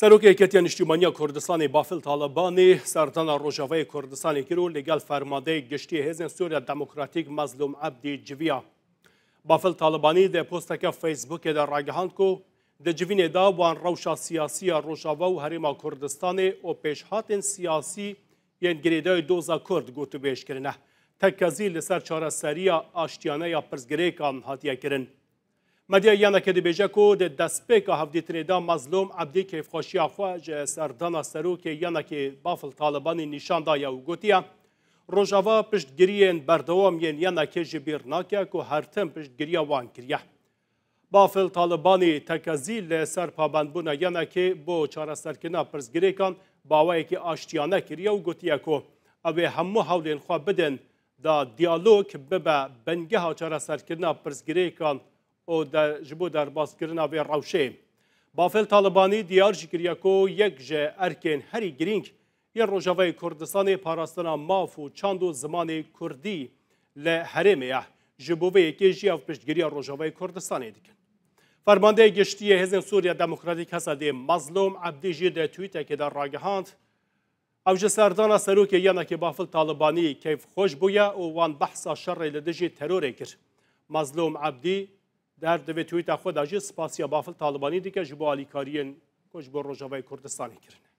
سەرۆکی یەکەتیان نیشتیمانیا کوردستانی بافل تاالبانی سەردانا ڕۆژاوای کوردستانی کرد و لەگەل فەرمادەی گشتی هێزن سووریا دموکراتیک مەزلوم عبدی جویا. بافل تاالبانی دە پۆستەکە فەیسبوکێدا ڕاگەهاند و دەجیینێدا وان ڕەوشا سیاسیە ڕۆژاوا و هەرێما کوردستانی و پێشهاتن سیاسی یەن گرێدای دۆزا کورد گوت و بێشکردە. تەکەزی لەسەر چارەسەریە ئاشتیانەیە پرزگرێکان هاتیەکردن. مدیا یانا که دبیجه کو د دسپیک هفدی تریدا مظلوم عبدی کیف خوشی اخواج سردانا سروک یانا که بافل طالبانی نشان دا یو گوتیا روجاوا پشتگیرین بردوام ین یانا که جبیر ناکیا کو هرتم پشتگیریا وان کریه بافل طالبانی تکزی لسر پابندبونا یانا که بو چاره سرکنا پرزگریکان باوایی که آشتیانه کریه و گوتیا کو اوه همو حولین خواه بدن دا دیالوگ ببه بنگه ها چاره سرکنا پرزگریکان او د جبو در باسکرنا وی روشه بافل طالبانی دیار جکریا کو یک جه ارکن هری گرینگ یه روجاوی کردستان پاراستنا ماف و چاند و زمان کردی له هرمیه جبوه یکی جی او پشتگیری روجاوی کردستان دیکن فرمانده گشتی هزن سوریا دموکراتیک حسد مظلوم عبدی جی در توییت که در راگهاند او جه سردانا سروک یانا که بافل طالبانی کیف خوش بویا و وان بحثا شر لدجی ترور کرد مظلوم عبدی در دو تویت خود آجی سپاسی بافل طالبانی دیگه جبو کاری کش بر رجاوی کردستانی کرنه